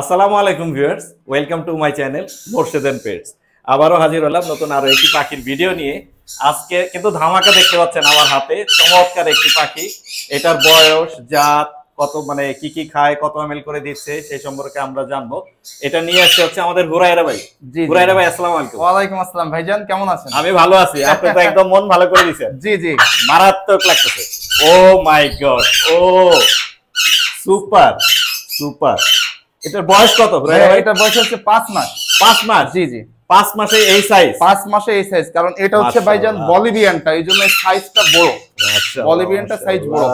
আসসালামু আলাইকুম viewers welcome to my channel pets আবারও হাজির হলাম নতুন আরও একটি পাখির ভিডিও নিয়ে আজকে কিন্তু ধামাকা দেখতে পাচ্ছেন আমার হাতে চমৎকার একটি পাখি এটার বয়স জাত কত মানে কি কি খায় কত করে দিচ্ছে সেই সম্পর্কে আমরা জানবো এটা নিয়ে আসছে হচ্ছে আমাদের হুরাইরা ভাই হুরাইরা ভাই আলাইকুম আসসালাম ভাইজান কেমন আছেন আমি ভালো আছি আপনি তো একদম মন ভালো করে দিচ্ছেন জি জি মারাত্মক লাগতেছে oh my god oh super super এটার বয়স কত হ্যাঁ। এটার বয়স হচ্ছে পাঁচ মাস পাঁচ মাস জি জি পাঁচ মাসে এই সাইজ পাঁচ মাসে এই সাইজ কারণ এটা হচ্ছে ভাইজান বলিভিয়ানটা এই জন্য সাইজটা বড় আচ্ছা বলিভিয়ানটা সাইজ বড়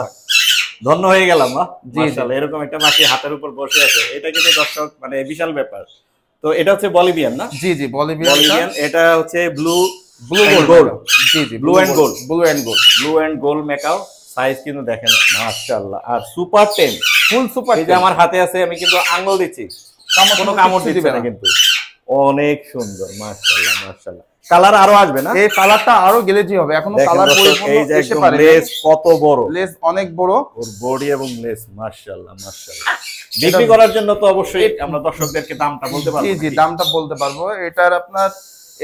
ধন্য হয়ে গেলাম জি এরকম একটা মাছি হাতের উপর বসে আছে এটা কিন্তু দর্শক মানে বিশাল ব্যাপার তো এটা হচ্ছে বলিভিয়ান না জি জি বলিভিয়ান এটা হচ্ছে ব্লু ব্লু গোল্ড জি জি blue and gold blue and gold blue and gold macaw size কিন্তু দেখেন মাশাআল্লাহ আর সুপার টেন ফুল সুপার এই যে আমার হাতে আছে আমি কিন্তু আঙ্গুল দিচ্ছি কোনো কামড় দিচ্ছে না কিন্তু অনেক সুন্দর মাশাআল্লাহ মাশাআল্লাহ কালার আরো আসবে না এই কালারটা আরো গেলেজি হবে এখনো কালার এই লেস কত বড় লেস অনেক বড় ওর বডি এবং লেস মাশাআল্লাহ মাশাআল্লাহ বিক্রি করার জন্য তো অবশ্যই আমরা দর্শকদেরকে দামটা বলতে পারবো জি জি দামটা বলতে পারবো এটার আপনার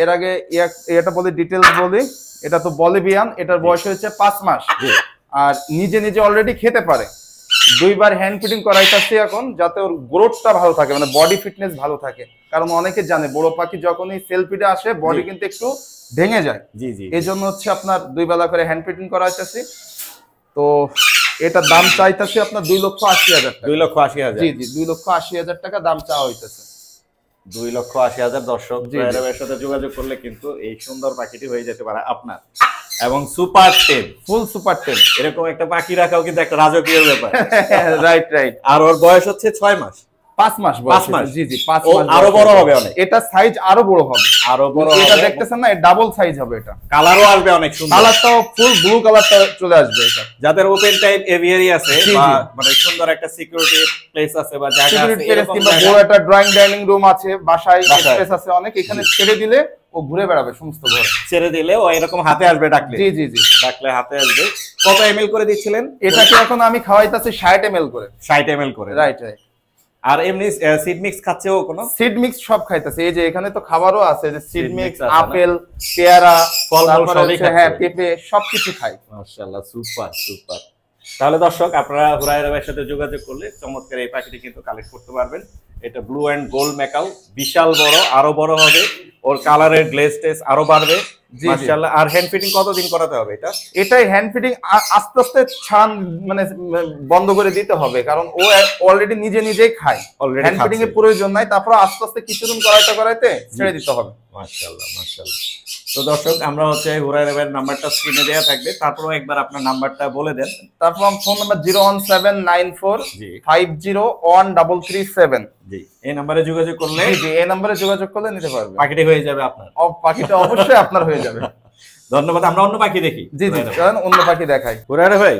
এর আগে এটা বলি ডিটেলস বলি এটা তো বলিভিয়ান এটার বয়স হচ্ছে পাঁচ মাস আর নিজে নিজে অলরেডি খেতে পারে দুইবার হ্যান্ড ফিটিং করাইতেছি এখন যাতে ওর গ্রোথটা ভালো থাকে মানে বডি ফিটনেস ভালো থাকে কারণ অনেকে জানে বড় পাখি যখনই সেলফিটা আসে বডি কিন্তু একটু ভেঙে যায় জি জি এই জন্য হচ্ছে আপনার দুই বেলা করে হ্যান্ড ফিটিং করাইতেছি তো এটার দাম চাইতেছি আপনার দুই লক্ষ আশি হাজার দুই লক্ষ আশি হাজার জি জি দুই লক্ষ আশি হাজার টাকা দাম চাওয়া হইতেছে দুই লক্ষ আশি হাজার দর্শক সাথে যোগাযোগ করলে কিন্তু এই সুন্দর পাখিটি হয়ে যেতে পারে আপনার এবং super tame full super tame এরকম একটা পাখি রাখাও কিন্তু একটা রাজকীয় ব্যাপার রাইট রাইট আর ওর বয়স হচ্ছে ছয় মাস পাঁচ মাস পাঁচ মাস জি পাঁচ মাস আরো বড় হবে এটা সাইজ আরো বড় হবে আরো বড় সাইজ হবে এটা ফুল ব্লু যাদের ওপেন মানে সুন্দর সিকিউরিটি বড় একটা ড্রয়িং রুম আছে আছে অনেক এখানে ছেড়ে দিলে ও ঘুরে বেড়াবে সমস্ত ঘরে ছেড়ে দিলে ও এরকম হাতে আসবে ডাকলে জি জি জি ডাকলে হাতে আসবে কত এম করে দিচ্ছিলেন এটাকে এখন আমি খাওয়াইতাছি ষাট এম করে ষাট এম করে রাইট রাইট আর এমনি সিড মিক্স খাচ্ছেও কোনো সিড মিক্স সব খাইতেছে এই যে এখানে তো খাবারও আছে যে সিড মিক্স আপেল পেয়ারা ফলমূল সবই খাচ্ছে হ্যাঁ পেঁপে সবকিছু খায় মাশাআল্লাহ সুপার সুপার তাহলে দর্শক আপনারা হুরাই সাথে যোগাযোগ করলে চমৎকার এই পাখিটি কিন্তু কালেক্ট করতে পারবেন এটা ব্লু অ্যান্ড গোল্ড মেকাল বিশাল বড় আরো বড় হবে ওর কালারের গ্লেজ টেস আরো বাড়বে আর হ্যান্ড ফিটিং কতদিন করাতে হবে এটা এটাই হ্যান্ড ফিটিং আস্তে আস্তে ছান মানে বন্ধ করে দিতে হবে কারণ ও অলরেডি নিজে নিজেই খায় অলরেডি হ্যান্ড ফিটিং এর প্রয়োজন নাই তারপর আস্তে আস্তে কিছুদিন করাইতে করাইতে ছেড়ে দিতে হবে মাশাআল্লাহ মাশাআল্লাহ তো দর্শক আমরা হচ্ছে হুরাই র্যাবের নাম্বারটা স্ক্রিনে দেওয়া থাকবে তারপরেও একবার আপনার নাম্বারটা বলে দেন তারপর phone number zero one seven nine four five zero one double three seven জি এই নাম্বারে যোগাযোগ করলে জি এই নাম্বারে যোগাযোগ করলে নিতে পারবেন পাখিটি হয়ে যাবে আপনার পাখিটা অবশ্যই আপনার হয়ে যাবে ধন্যবাদ আমরা অন্য পাখি দেখি জি জি অন্য পাখি দেখাই হুরাই ভাই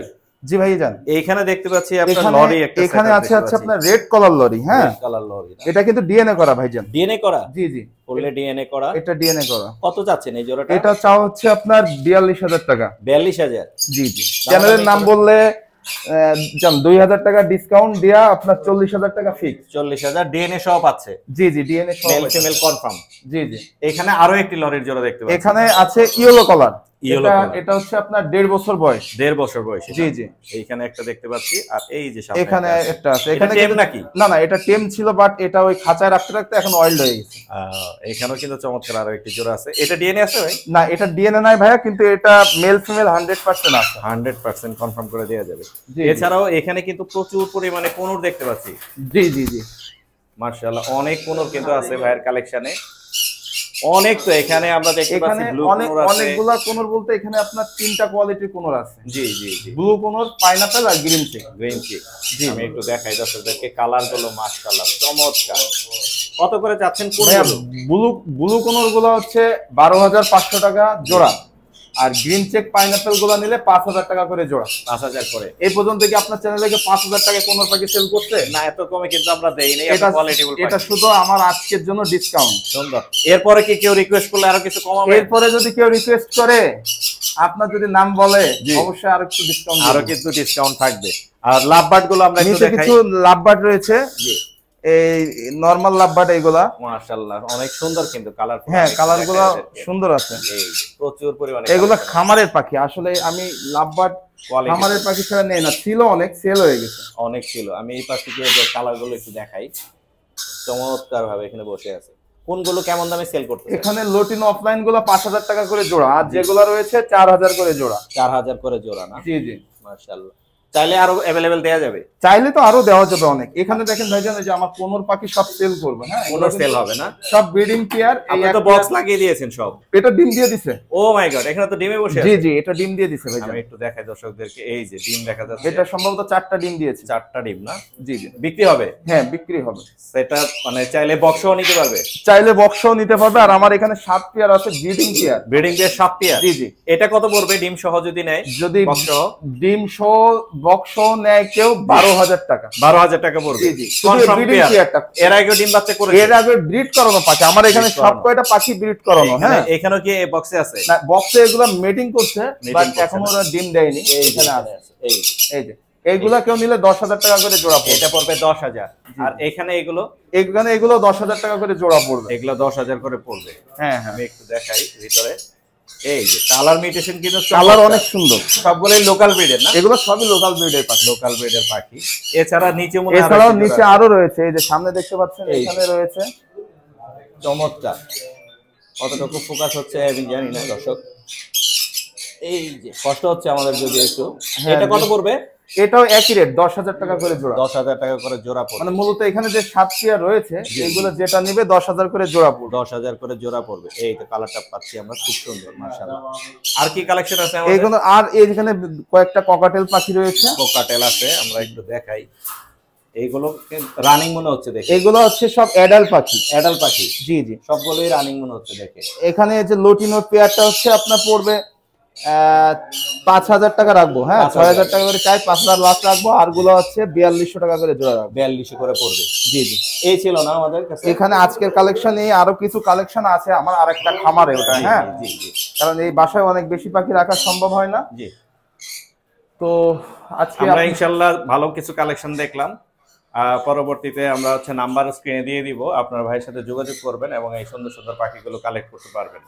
জি ভাই যান এইখানে দেখতে পাচ্ছি আপনার লরি একটা এখানে আছে আচ্ছা আপনার রেড কালার লরি হ্যাঁ কালার লরি এটা কিন্তু ডিএনএ করা ভাই যান ডিএনএ করা জি জি করলে ডিএনএ করা এটা ডিএনএ করা কত চাচ্ছেন এই জোড়াটা এটা চাও হচ্ছে আপনার 42000 টাকা 42000 জি জি চ্যানেলের নাম বললে যান 2000 টাকা ডিসকাউন্ট দেয়া আপনার 40000 টাকা ফিক্স 40000 ডিএনএ সব আছে জি জি ডিএনএ সব মেল ফিমেল কনফার্ম জি জি এখানে আরো একটি লরির জোড়া দেখতে পাচ্ছি এখানে আছে ইয়েলো কালার এটা হচ্ছে আপনার দেড় বছর বয়স দেড় বছর বয়স জি আচ্ছা। জি এইখানে একটা দেখতে পাচ্ছি আর এই যে এখানে একটা আছে এখানে নাকি না না এটা টেম ছিল বাট এটা ওই খাঁচায় রাখতে রাখতে এখন অয়েল হয়ে গেছে এখানেও কিন্তু চমৎকার আরো একটি জোড়া আছে এটা ডিএনএ আছে ভাই না এটা ডিএনএ নাই ভাইয়া কিন্তু এটা মেল ফিমেল হান্ড্রেড পার্সেন্ট আছে হান্ড্রেড পার্সেন্ট কনফার্ম করে দেওয়া যাবে এছাড়াও এখানে কিন্তু প্রচুর পরিমাণে কোনোর দেখতে পাচ্ছি জি জি জি মার্শাল্লাহ অনেক কোনোর কিন্তু আছে ভাইয়ের কালেকশনে অনেক তো এখানে আমরা দেখতে পাচ্ছি ব্লু অনেক অনেকগুলা কোনর বলতে এখানে আপনার তিনটা কোয়ালিটির কোনর আছে জি জি জি ব্লু কোনর পাইনাপল আর গ্রিন চেক গ্রিন চেক জি আমি একটু দেখাই দেখে কালার গুলো কালার চমৎকার কত করে যাচ্ছেন কোন ব্লু ব্লু কোনর গুলো হচ্ছে 12500 টাকা জোড়া আর গ্রিন চেক পাইনাপেল গুলো নিলে পাঁচ হাজার টাকা করে জোড়া পাঁচ হাজার করে এই পর্যন্ত কি আপনার চ্যানেলে পাঁচ হাজার টাকা কোনো পাখি সেল করছে না এত কমে কিন্তু আমরা দেই এটা এটা শুধু আমার আজকের জন্য ডিসকাউন্ট সুন্দর এরপরে কি কেউ রিকোয়েস্ট করলে আরো কিছু কমাবে এরপরে যদি কেউ রিকোয়েস্ট করে আপনার যদি নাম বলে অবশ্যই আরো একটু ডিসকাউন্ট আরো কিছু ডিসকাউন্ট থাকবে আর লাভ বাট গুলো আমরা কিছু লাভ বাট রয়েছে জি এই নরমাল লাভবাট এইগুলা মাশাআল্লাহ অনেক সুন্দর কিন্তু কালার হ্যাঁ কালারগুলো সুন্দর আছে প্রচুর পরিমাণে এগুলা খামারের পাখি আসলে আমি লাভবাট খামারের পাখি ছাড়া নেই না ছিল অনেক সেল হয়ে গেছে অনেক ছিল আমি এই পাখিকে যে কালারগুলো একটু দেখাই চমৎকার ভাবে এখানে বসে আছে কোনগুলো কেমন দামে সেল করতে এখানে লোটিন অফলাইন গুলো 5000 টাকা করে জোড়া আর যেগুলো রয়েছে 4000 করে জোড়া 4000 করে জোড়া না জি জি মাশাআল্লাহ চাইলে আরো अवेलेबल দেয়া যাবে চাইলে তো আরো দেওয়া যাবে অনেক এখানে দেখেন ভাই জানেন যে আমার পাখি সব সেল করবে হ্যাঁ সেল হবে না সব ব্রিডিং আপনি তো বক্স লাগিয়ে দিয়েছেন সব এটা ডিম দিয়ে দিছে ও মাই গড এখানে তো ডিমে বসে জি জি এটা ডিম দিয়ে দিছে ভাই একটু দেখাই দর্শকদেরকে এই যে ডিম দেখা যাচ্ছে এটা সম্ভবত চারটা ডিম দিয়েছে চারটা ডিম না জি জি বিক্রি হবে হ্যাঁ বিক্রি হবে সেটা মানে চাইলে বক্সও নিতে পারবে চাইলে বক্সও নিতে পারবে আর আমার এখানে সাত পেয়ার আছে ব্রিডিং কেয়ার ব্রিডিং কেয়ার সাত পেয়ার জি জি এটা কত পড়বে ডিম সহ যদি নেয় যদি ডিম সহ বক্স নেয় কেউ বারো হাজার টাকা বারো হাজার টাকা পড়বে এর আগে ডিম বাচ্চা করে এর আগে ব্রিড করানো পাখি আমার এখানে সব কয়টা পাখি ব্রিড করানো হ্যাঁ এখানেও কি বক্সে আছে না বক্সে এগুলো মেটিং করছে বাট এখনো ডিম দেয়নি এখানে আছে এই যে এইগুলা কেউ নিলে দশ হাজার টাকা করে জোড়া পড়বে এটা পড়বে দশ হাজার আর এখানে এগুলো এখানে এগুলো দশ হাজার টাকা করে জোড়া পড়বে এগুলো দশ হাজার করে পড়বে হ্যাঁ হ্যাঁ আমি একটু দেখাই ভিতরে ব্রিডের পাখি এছাড়া নিচে নিচে আরো রয়েছে এই যে সামনে দেখতে পাচ্ছেন এখানে রয়েছে চমৎকার কতটুকু ফোকাস হচ্ছে দর্শক এই যে কষ্ট হচ্ছে আমাদের যদি একটু হ্যাঁ, কত পড়বে এটাও একই রেট দশ হাজার টাকা করে জোড়া দশ হাজার টাকা করে জোড়া পড়বে মানে মূলত এখানে যে সাত চেয়ার রয়েছে এগুলো যেটা নেবে দশ হাজার করে জোড়া পড়বে দশ হাজার করে জোড়া পড়বে এই তো কালারটা পাচ্ছি আমরা খুব সুন্দর মাশাআল্লাহ আর কি কালেকশন আছে এইগুলো এখানে আর যেখানে কয়েকটা ককাটেল পাখি রয়েছে ককাটেল আছে আমরা একটু দেখাই এইগুলো রানিং মনে হচ্ছে দেখে এগুলো হচ্ছে সব অ্যাডাল্ট পাখি অ্যাডাল্ট পাখি জি জি সবগুলোই রানিং মনে হচ্ছে দেখে এখানে যে লোটিনোর পেয়ারটা হচ্ছে আপনার পড়বে পাঁচ হাজার টাকা রাখবো হ্যাঁ ছয় হাজার টাকা করে চাই পাঁচ হাজার লাস্ট রাখবো আর গুলো হচ্ছে বিয়াল্লিশশো টাকা করে জোড়া রাখবো বিয়াল্লিশশো করে পড়বে জি জি এই ছিল না আমাদের কাছে এখানে আজকের কালেকশন এই আরো কিছু কালেকশন আছে আমার খামারে ওটা হ্যাঁ জি জি কারণ এই বাসায় অনেক বেশি পাখি রাখা সম্ভব হয় না জি তো আজকে আমরা ইনশাল্লাহ ভালো কিছু কালেকশন দেখলাম পরবর্তীতে আমরা হচ্ছে নাম্বার স্ক্রিনে দিয়ে দিব আপনার ভাইয়ের সাথে যোগাযোগ করবেন এবং এই সুন্দর সুন্দর পাখিগুলো কালেক্ট করতে পারবেন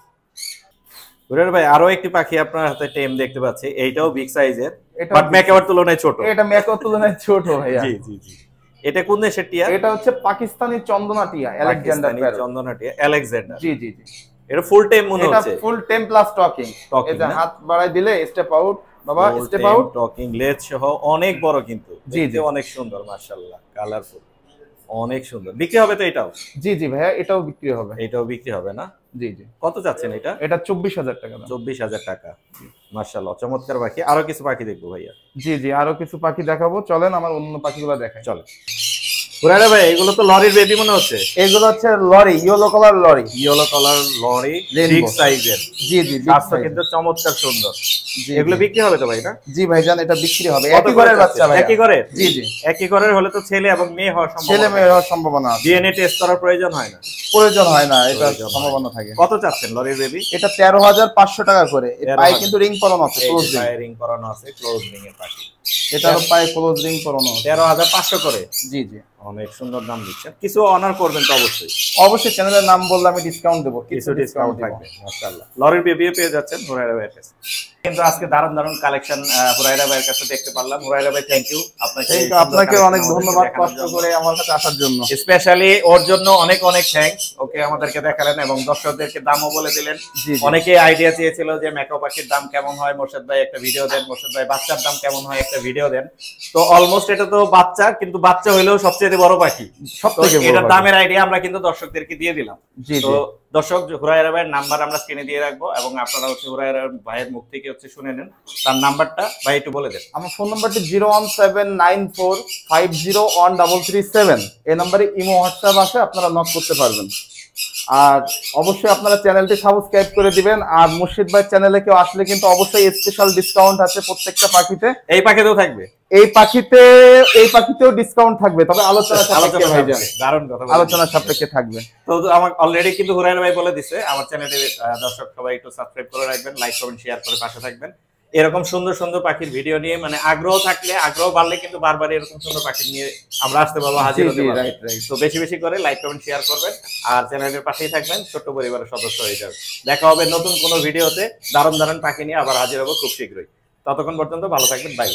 ঘুরের ভাই আরো একটি পাখি আপনার হাতে টেম দেখতে পাচ্ছি এইটাও বিগ সাইজের বাট মেকাওয়ার তুলনায় ছোট এটা মেকাওয়ার তুলনায় ছোট ভাইয়া জি জি জি এটা কোন দেশের টিয়া এটা হচ্ছে পাকিস্তানি চন্দনা টিয়া আলেকজান্ডার চন্দনা টিয়া আলেকজান্ডার জি জি জি এটা ফুল টেম মনে হচ্ছে এটা ফুল টেম প্লাস টকিং এটা হাত বাড়ায় দিলে স্টেপ আউট বাবা স্টেপ আউট টকিং লেজ সহ অনেক বড় কিন্তু জি জি অনেক সুন্দর মাশাআল্লাহ কালারফুল অনেক সুন্দর বিক্রি হবে তো এটাও জি জি ভাইয়া এটাও বিক্রি হবে এটাও বিক্রি হবে না জি জি কত চাচ্ছেন এটা এটা চব্বিশ হাজার টাকা চব্বিশ হাজার টাকা মার্শাল্লাহ চমৎকার পাখি আরো কিছু পাখি দেখবো ভাইয়া জি জি আরো কিছু পাখি দেখাবো চলেন আমার অন্য পাখিগুলো দেখাই চলেন হুরাইরা ভাই এগুলো তো লরির মনে হচ্ছে এগুলো হচ্ছে lory yellow colour lory yellow colour lory সাইজের জি জি বাচ্চা কিন্তু চমৎকার সুন্দর এগুলো বিক্রি হবে তো ভাই না জি এটা বিক্রি হবে একই ঘরের বাচ্চা ভাই একই ঘরের জি জি একই ঘরের হলে তো ছেলে এবং মেয়ে হওয়ার ছেলে মেয়ে হওয়ার সম্ভাবনা ডিএনএ টেস্ট করার প্রয়োজন হয় না প্রয়োজন হয় না এটা সম্ভাবনা থাকে কত চাচ্ছেন লরি বেবি এটা পাঁচশো টাকা করে পায়ে কিন্তু রিং পরানো আছে ক্লোজ রিং রিং আছে ক্লোজ রিং এর পাখি এটারও পায়ে ক্লোজ রিং তেরো হাজার 13500 করে জি জি অনেক সুন্দর দাম দিচ্ছেন কিছু অনার করবেন তো অবশ্যই অবশ্যই চ্যানেলের নাম বললে আমি ডিসকাউন্ট দেবো কিছু ডিসকাউন্ট থাকবে মাশাআল্লাহ লরির বেবিয়ে পেয়ে যাচ্ছেন হুরাইরা ভাইয়ের কাছে কিন্তু আজকে দারুণ দারুণ কালেকশন হুরাইরা ভাইয়ের কাছে দেখতে পারলাম হুরাইরা ভাই থ্যাংক ইউ আপনাকে আপনাকে অনেক ধন্যবাদ কষ্ট করে আমার কাছে আসার জন্য স্পেশালি ওর জন্য অনেক অনেক থ্যাংকস ওকে আমাদেরকে দেখালেন এবং দর্শকদেরকে দামও বলে দিলেন অনেকে আইডিয়া চেয়েছিল যে মেকআপ পাখির দাম কেমন হয় মোর্শেদ ভাই একটা ভিডিও দেন মোর্শেদ ভাই বাচ্চার দাম কেমন হয় একটা ভিডিও দেন তো অলমোস্ট এটা তো বাচ্চা কিন্তু বাচ্চা হইলেও সবচেয়ে সবচেয়ে বড় পাখি এটা দামের আইডিয়া আমরা কিন্তু দর্শকদেরকে দিয়ে দিলাম তো দর্শক হুরায়রা ভাইয়ের নাম্বার আমরা স্ক্রিনে দিয়ে রাখবো এবং আপনারা হচ্ছে হুরায়রা ভাইয়ের মুখ থেকে হচ্ছে শুনে নেন তার নাম্বারটা ভাই একটু বলে দেন আমার ফোন নাম্বারটি zero one seven nine four five zero one double three seven এই নাম্বারে ইমো হোয়াটসঅ্যাপ আছে আপনারা নক করতে পারবেন আর অবশ্যই আপনারা চ্যানেলটি সাবস্ক্রাইব করে দিবেন আর মুর্শিদ ভাই চ্যানেলে কেউ আসলে কিন্তু অবশ্যই স্পেশাল ডিসকাউন্ট আছে প্রত্যেকটা পাখিতে এই পাখিতেও থাকবে এই পাখিতে এই পাখিতেও ডিসকাউন্ট থাকবে তবে আলোচনা সাপেক্ষে থাকবে তো আমার অলরেডি কিন্তু হুরায়ন ভাই বলে দিছে আমার চ্যানেলে দর্শক সবাই একটু সাবস্ক্রাইব করে রাখবেন লাইক কমেন্ট শেয়ার করে পাশে থাকবেন এরকম সুন্দর সুন্দর পাখির ভিডিও নিয়ে মানে আগ্রহ থাকলে আগ্রহ বাড়লে কিন্তু বারবার এরকম সুন্দর পাখি নিয়ে আমরা আসতে পারবো হাজির হতে তো বেশি বেশি করে লাইক কমেন্ট শেয়ার করবেন আর চ্যানেলের পাশেই থাকবেন ছোট্ট পরিবারের সদস্য হয়ে যাবে দেখা হবে নতুন কোনো ভিডিওতে দারুণ দারুণ পাখি নিয়ে আবার হাজির হবো খুব শীঘ্রই ততক্ষণ পর্যন্ত ভালো থাকবেন বাই